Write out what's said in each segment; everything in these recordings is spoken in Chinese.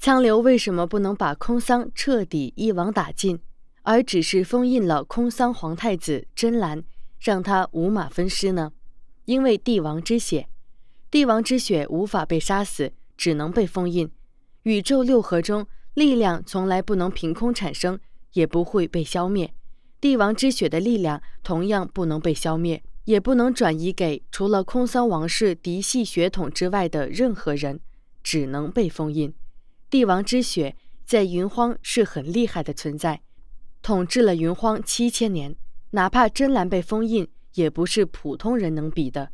苍流为什么不能把空桑彻底一网打尽，而只是封印了空桑皇太子真蓝，让他五马分尸呢？因为帝王之血，帝王之血无法被杀死，只能被封印。宇宙六合中，力量从来不能凭空产生，也不会被消灭。帝王之血的力量同样不能被消灭，也不能转移给除了空桑王室嫡系血统之外的任何人，只能被封印。帝王之血在云荒是很厉害的存在，统治了云荒七千年。哪怕真蓝被封印，也不是普通人能比的。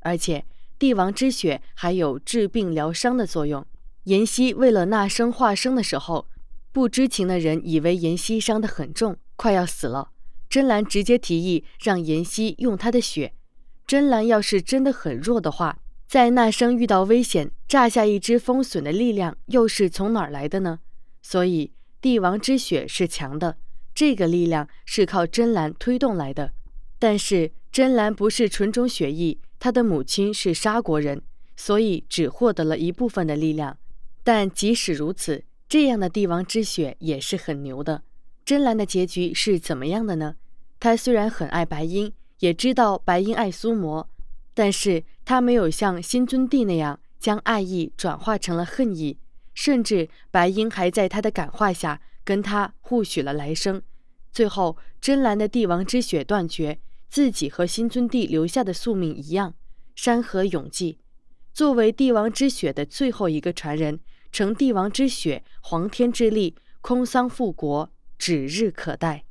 而且帝王之血还有治病疗伤的作用。妍希为了纳生化生的时候，不知情的人以为妍希伤得很重，快要死了。真蓝直接提议让妍希用他的血。真蓝要是真的很弱的话，在纳生遇到危险。榨下一支风隼的力量又是从哪儿来的呢？所以帝王之血是强的，这个力量是靠真蓝推动来的。但是真蓝不是纯种血裔，他的母亲是沙国人，所以只获得了一部分的力量。但即使如此，这样的帝王之血也是很牛的。真蓝的结局是怎么样的呢？他虽然很爱白英，也知道白英爱苏魔，但是他没有像新尊帝那样。将爱意转化成了恨意，甚至白英还在他的感化下跟他互许了来生。最后，真蓝的帝王之血断绝，自己和新尊帝留下的宿命一样，山河永寂。作为帝王之血的最后一个传人，承帝王之血，皇天之力，空桑复国指日可待。